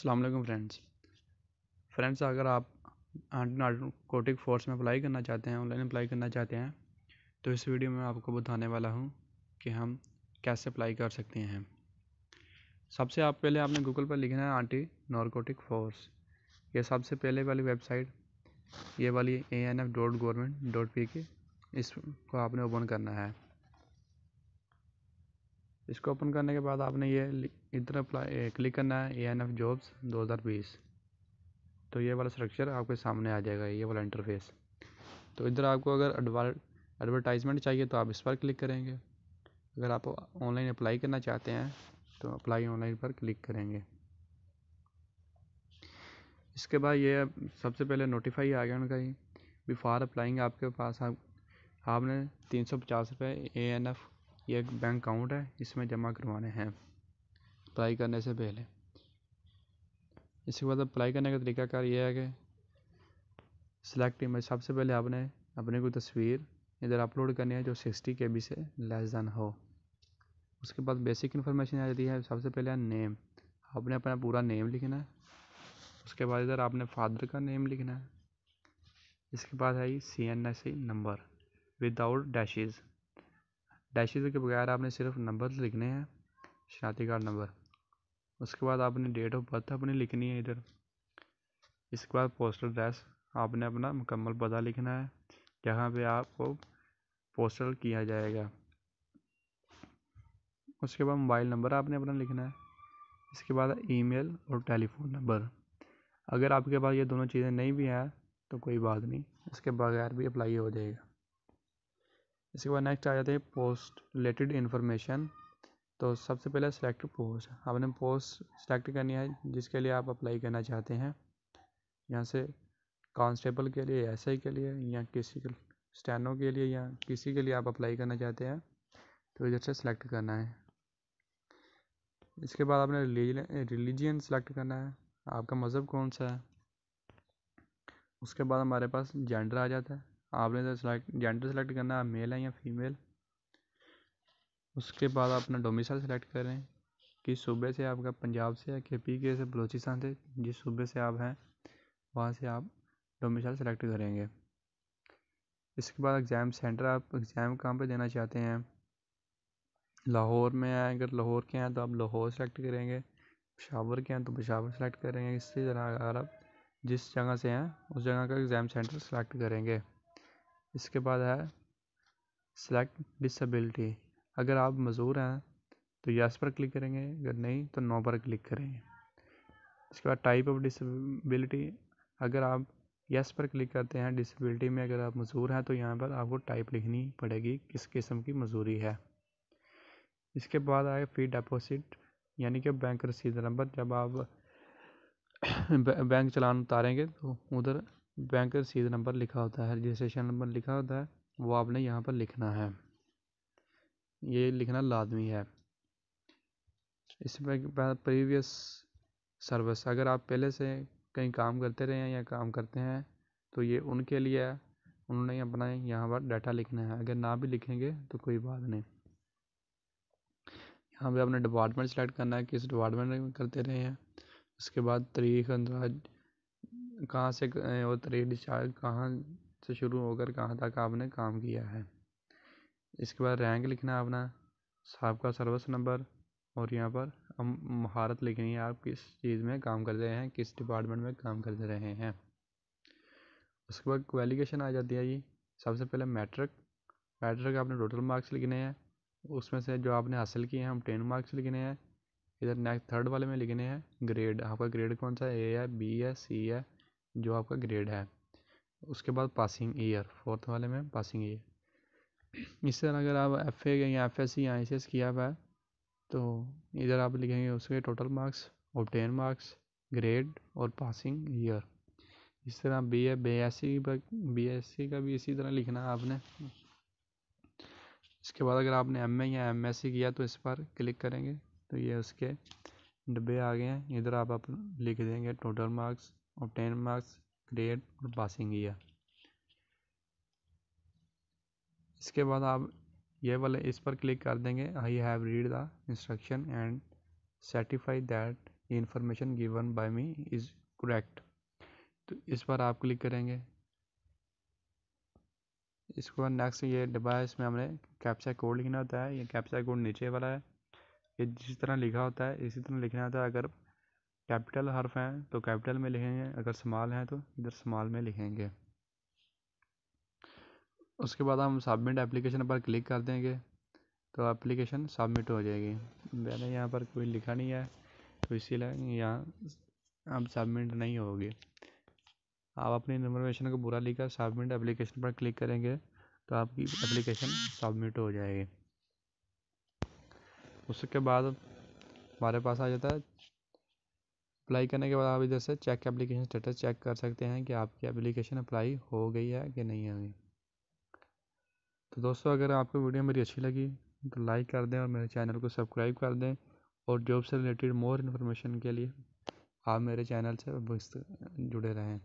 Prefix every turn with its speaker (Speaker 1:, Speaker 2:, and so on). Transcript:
Speaker 1: अल्लाम friends friends अगर आप नार्कोटिक फोर्स में अप्लाई करना चाहते हैं ऑनलाइन अप्लाई करना चाहते हैं तो इस वीडियो में आपको बताने वाला हूँ कि हम कैसे अप्लाई कर सकते हैं सबसे आप पहले आपने गूगल पर लिखना है आंटी नार्कोटिक फोर्स ये सबसे पहले वाली वेबसाइट ये वाली A N F dot government dot P K इसको आपने ओपन करना है इसको ओपन करने के बाद आपने ये इधर अप्लाई क्लिक करना है ए एन एफ जॉब्स दो हज़ार बीस तो ये वाला स्ट्रक्चर आपके सामने आ जाएगा ये वाला इंटरफेस तो इधर आपको अगर एडवर्टाइजमेंट चाहिए तो आप इस पर क्लिक करेंगे अगर आप ऑनलाइन अप्लाई करना चाहते हैं तो अप्लाई ऑनलाइन पर क्लिक करेंगे इसके बाद ये सबसे पहले नोटिफाई आ गया उनका ही बिफार अप्लाइंग आपके पास आप आपने तीन सौ पचास रुपये ए एन एफ़ ये एक बैंक अकाउंट है इसमें जमा करवाने हैं अप्लाई करने से पहले इसके बाद अप्लाई करने का तरीकाकार ये है कि सिलेक्ट इमेज सबसे पहले आपने अपनी कोई तस्वीर इधर अपलोड करनी है जो सिक्सटी के से लेस दैन हो उसके बाद बेसिक इन्फॉर्मेशन आ जाती है सबसे पहले है नेम आपने अपना पूरा नेम लिखना है उसके बाद इधर आपने फादर का नेम लिखना है इसके बाद है C N S number without dashes dashes के बगैर आपने सिर्फ नंबर लिखने हैं शनाख्ती कार्ड नंबर उसके बाद आपने डेट ऑफ बर्थ अपनी लिखनी है इधर इसके बाद पोस्टल एड्रेस आपने अपना मुकम्मल पता लिखना है जहाँ पे आपको पोस्टल किया जाएगा उसके बाद मोबाइल नंबर आपने अपना लिखना है इसके बाद ईमेल और टेलीफोन नंबर अगर आपके पास ये दोनों चीज़ें नहीं भी हैं तो कोई बात नहीं इसके बगैर भी अप्लाई हो जाएगा इसके बाद नेक्स्ट आ जाते हैं पोस्ट रिलेटेड इन्फॉर्मेशन तो सबसे पहले सेलेक्ट पोस्ट आपने पोस्ट सेलेक्ट करनी है जिसके लिए आप अप्लाई करना चाहते हैं यहाँ से कांस्टेबल के लिए एस के लिए या किसी के स्टैनो के लिए या किसी के लिए आप अप्लाई करना चाहते हैं तो इधर से सेलेक्ट करना है इसके बाद आपने रिलीजियन सेलेक्ट करना है आपका मज़हब कौन सा है उसके बाद हमारे पास जेंडर आ जाता है आपने सर सेलेक्ट जेंडर सेलेक्ट करना है मेल है या फीमेल उसके बाद अपना डोमिसाइल सेलेक्ट करें किस सूबे से आपका पंजाब से या के पी के से बलोचिस्तान से जिस सूबे से आप हैं वहाँ से आप डोमिसाइल सेलेक्ट करेंगे इसके बाद एग्ज़ाम सेंटर आप एग्ज़ाम कहाँ पे देना चाहते हैं लाहौर में हैं अगर लाहौर के हैं तो आप लाहौर सेलेक्ट करेंगे पशावर के हैं तो पशावर सेलेक्ट करेंगे इसी तरह अगर आप जिस जगह से हैं उस जगह का एग्ज़ाम सेंटर सेलेक्ट करेंगे इसके बाद है सेलेक्ट डिसेबिलिटी अगर आप मज़ूर हैं तो यस पर क्लिक करेंगे अगर नहीं तो नो पर क्लिक करेंगे इसके बाद टाइप ऑफ डिसेबिलिटी अगर आप यस पर क्लिक करते हैं डिसेबिलिटी में अगर आप मजूर हैं तो यहाँ पर आपको टाइप लिखनी पड़ेगी किस किस्म की मजदूरी है इसके बाद आए फी डिपॉजिट यानी कि बैंक रसीद नंबर जब आप बैंक चलान उतारेंगे तो उधर बैंक रसीद नंबर लिखा होता है रजिस्ट्रेशन नंबर लिखा होता है वो आपने यहाँ पर लिखना है ये लिखना लाजमी है इसमें प्रीवियस सर्विस अगर आप पहले से कहीं काम करते रहे हैं या काम करते हैं तो ये उनके लिए है उन्होंने अपना यहाँ पर डाटा लिखना है अगर ना भी लिखेंगे तो कोई बात नहीं यहाँ पे अपने डिपार्टमेंट सेलेक्ट करना है किस डिपार्टमेंट में करते रहे हैं उसके बाद तारीख अंदाज कहाँ से उतरी डिस्चार्ज कहाँ से शुरू होकर कहाँ तक आपने काम किया है इसके बाद रैंक लिखना है अपना आपका सर्विस नंबर और यहाँ पर महारत लिखनी है आप किस चीज़ में काम कर रहे हैं किस डिपार्टमेंट में काम कर रहे हैं उसके बाद क्वालिफिकेशन आ जाती है जी सबसे पहले मैट्रिक मैट्रिक आपने टोटल मार्क्स लिखने हैं उसमें से जो आपने हासिल किए हैं हम टेन मार्क्स लिखने हैं इधर नेक्स्ट थर्ड वाले में लिखने हैं ग्रेड आपका ग्रेड कौन सा ए है बी है सी है जो आपका ग्रेड है उसके बाद पासिंग ईयर फोर्थ वाले में पासिंग ईयर इस तरह अगर आप एफ ए या एफ एस या आई सी एस किया हुआ है तो इधर आप लिखेंगे उसके total marks ten marks grade और पासिंग ईयर इस तरह B A B S C B S C का भी इसी तरह लिखना है आपने इसके बाद अगर आपने एम ए या एम एस सी किया तो इस पर क्लिक करेंगे तो ये उसके डब्बे आ गए हैं इधर आप, आप लिख देंगे टोटल मार्क्स और टेन मार्क्स ग्रेड और पासिंग ईयर इसके बाद आप ये वाले इस पर क्लिक कर देंगे I have read the instruction and certify that information given by me is correct तो इस पर आप क्लिक करेंगे इसके बाद नेक्स्ट ये डिवाइस में हमने कैप्चा कोड लिखना होता है ये कैप्चा कोड नीचे वाला है ये जिस तरह लिखा होता है इसी तरह लिखना होता है अगर कैपिटल हर्फ हैं तो कैपिटल में लिखेंगे अगर स्मॉल हैं तो इधर स्मॉल में लिखेंगे उसके बाद हम सबमिट एप्लीकेशन पर क्लिक कर देंगे तो एप्लीकेशन सबमिट हो जाएगी मैंने यहाँ पर कोई लिखा नहीं है तो इसीलिए यहाँ अब सबमिट नहीं होगी आप अपनी इन्फॉर्मेशन को पूरा लिखकर सबमिट एप्लीकेशन पर क्लिक करेंगे तो आपकी एप्लीकेशन सबमिट हो जाएगी उसके बाद हमारे पास आ जाता है अप्लाई करने के बाद आप इधर से चेक एप्लीकेशन स्टेटस चेक कर सकते हैं कि आपकी एप्लीकेशन अप्लाई हो गई है कि नहीं है हुई तो दोस्तों अगर आपको वीडियो मेरी अच्छी लगी तो लाइक कर दें और मेरे चैनल को सब्सक्राइब कर दें और जॉब से रिलेटेड मोर इन्फॉर्मेशन के लिए आप मेरे चैनल से जुड़े रहें